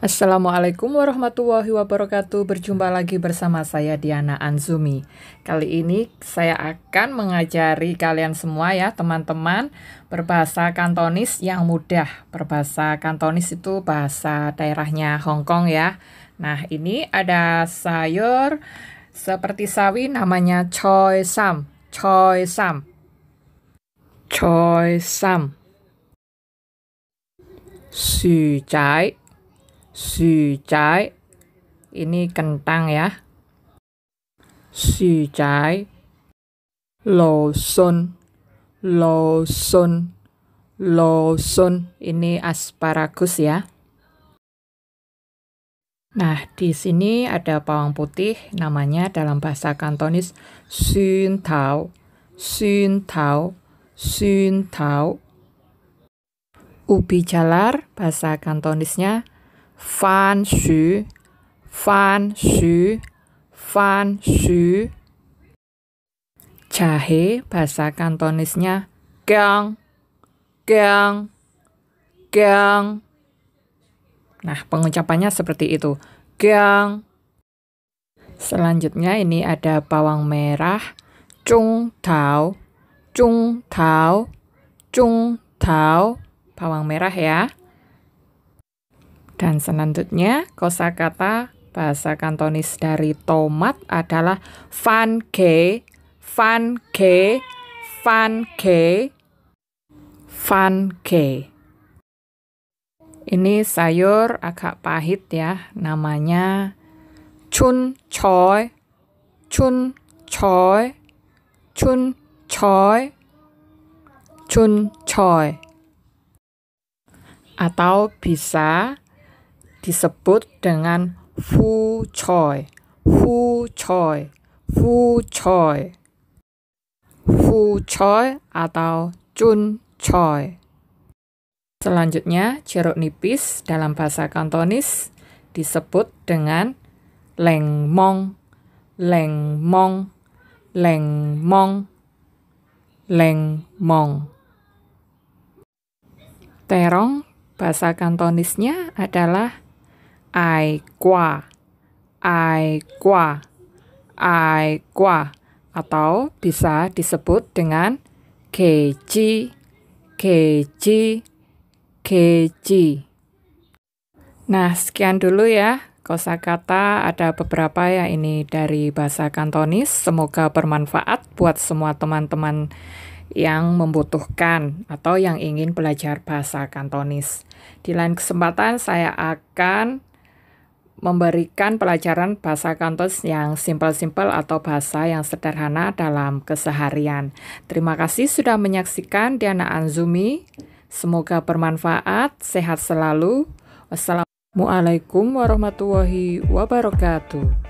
Assalamualaikum warahmatullahi wabarakatuh. Berjumpa lagi bersama saya Diana Anzumi. Kali ini saya akan mengajari kalian semua ya, teman-teman, berbahasa Kantonis yang mudah. Berbahasa Kantonis itu bahasa daerahnya Hong Kong ya. Nah, ini ada sayur seperti sawi namanya choy sam. Choy sam. Choy sam sucai sucai ini kentang ya sucai losun losun losun ini asparagus ya Nah, di sini ada bawang putih namanya dalam bahasa Kantonis Xun tao, Xun tao, Xun tao ubi jalar bahasa kantonisnya fan shu fan shu fan shu jahe bahasa kantonisnya gang gang gang nah pengucapannya seperti itu gang selanjutnya ini ada bawang merah cung tao cung tao cung tao bawang merah ya. Dan selanjutnya kosakata bahasa Kantonis dari tomat adalah van ge, van ge, van ge, van ge. Ini sayur agak pahit ya, namanya chun choy, chun choy, chun choy, chun choy atau bisa disebut dengan fu choy, fu choy, fu choy, fu choy atau chun choy. Selanjutnya, jeruk nipis dalam bahasa Kantonis disebut dengan leng leng mong, mong, leng mong, leng mong. Terong Bahasa Kantonisnya adalah ai kwa, ai kwa, ai kwa, atau bisa disebut dengan keji, keji, keji. Nah, sekian dulu ya Kosa kata ada beberapa ya ini dari bahasa Kantonis. Semoga bermanfaat buat semua teman-teman yang membutuhkan atau yang ingin belajar bahasa Kantonis. Di lain kesempatan saya akan memberikan pelajaran bahasa Kantonis yang simpel-simpel atau bahasa yang sederhana dalam keseharian. Terima kasih sudah menyaksikan Diana Anzumi. Semoga bermanfaat, sehat selalu. Wassalamualaikum warahmatullahi wabarakatuh.